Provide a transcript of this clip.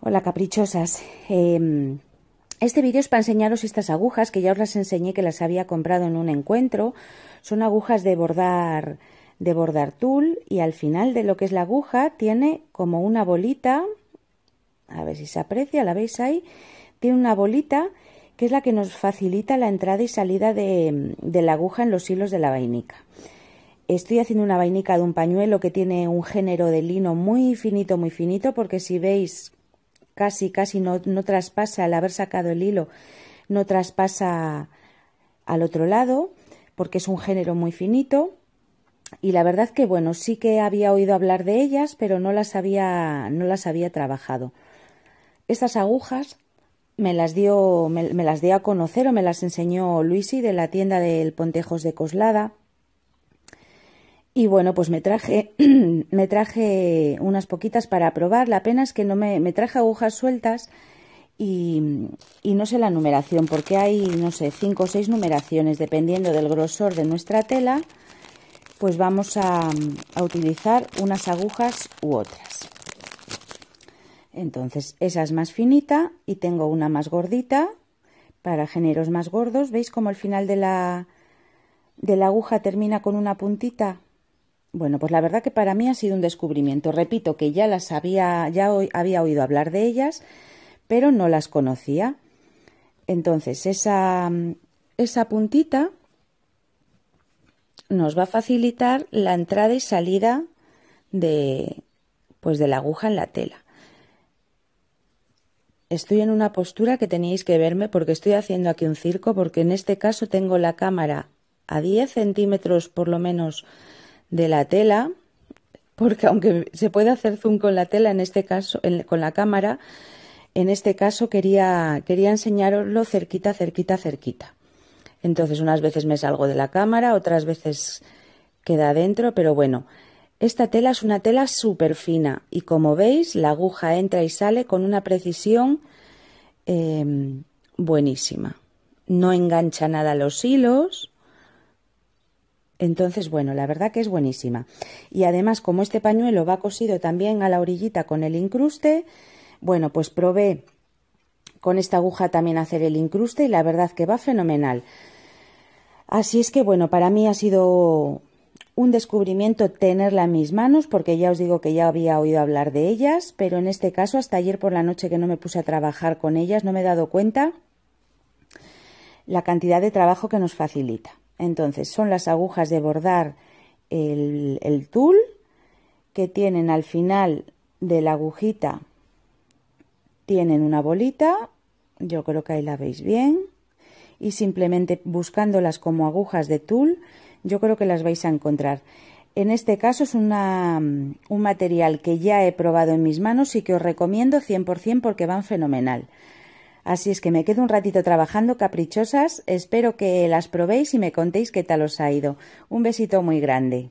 Hola caprichosas. Em, este vídeo es para enseñaros estas agujas que ya os las enseñé que las había comprado en un encuentro. Son agujas de bordar de bordar tul y al final de lo que es la aguja tiene como una bolita. A ver si se aprecia, la veis ahí. Tiene una bolita que es la que nos facilita la entrada y salida de la aguja en los hilos de la vainica. Estoy haciendo una vainica de un pañuelo que tiene un género de lino muy finito, muy finito, porque si veis casi, casi no, traspasa al haber sacado el hilo, no traspasa al otro lado, porque es un género muy finito. Y la verdad que bueno, sí que había oído hablar de ellas, pero no las había, no las había trabajado. Estas agujas me las dio, me, me las dio a conocer o me las enseñó Luisi de la tienda del Pontejos de Coslada. Y bueno, pues me traje, me traje unas poquitas para probar. La pena es que no me, traje agujas sueltas y, no sé la numeración, porque hay, no sé, cinco o seis numeraciones, dependiendo del grosor de nuestra tela, pues vamos a, utilizar unas agujas u otras. Entonces, esa es más finita y tengo una más gordita para géneros más gordos. ¿Veis cómo el final de la, de la aguja termina con una puntita? Bueno, pues la verdad que para mí ha sido un descubrimiento. Repito que ya las había, ya hoy, había oído hablar de ellas, pero no las conocía. Entonces, esa, esa puntita nos va a facilitar la entrada y salida de, pues de la aguja en la tela. Estoy en una postura que tenéis que verme porque estoy haciendo aquí un circo, porque en este caso tengo la cámara a 10 centímetros por lo menos de la tela, porque aunque se puede hacer zoom con la tela, en este caso, con la cámara, en este caso quería, quería enseñaroslo cerquita, cerquita, cerquita. Entonces unas veces me salgo de la cámara, otras veces queda adentro, pero bueno, esta tela es una tela súper fina y como veis la aguja entra y sale con una precisión eh, buenísima. No engancha nada los hilos entonces, bueno, la verdad que es buenísima. Y además, como este pañuelo va cosido también a la orillita con el incruste, bueno, pues probé con esta aguja también hacer el incruste y la verdad que va fenomenal. Así es que, bueno, para mí ha sido un descubrimiento tenerla en mis manos, porque ya os digo que ya había oído hablar de ellas, pero en este caso, hasta ayer por la noche que no me puse a trabajar con ellas, no me he dado cuenta la cantidad de trabajo que nos facilita. Entonces, son las agujas de bordar el, tul que tienen al final de la agujita, tienen una bolita, yo creo que ahí la veis bien, y simplemente buscándolas como agujas de tul, yo creo que las vais a encontrar. En este caso es mm, un material que ya he probado en mis manos y que os recomiendo 100% porque van fenomenal. Así es que me quedo un ratito trabajando, caprichosas. Espero que las probéis y me contéis qué tal os ha ido. Un besito muy grande.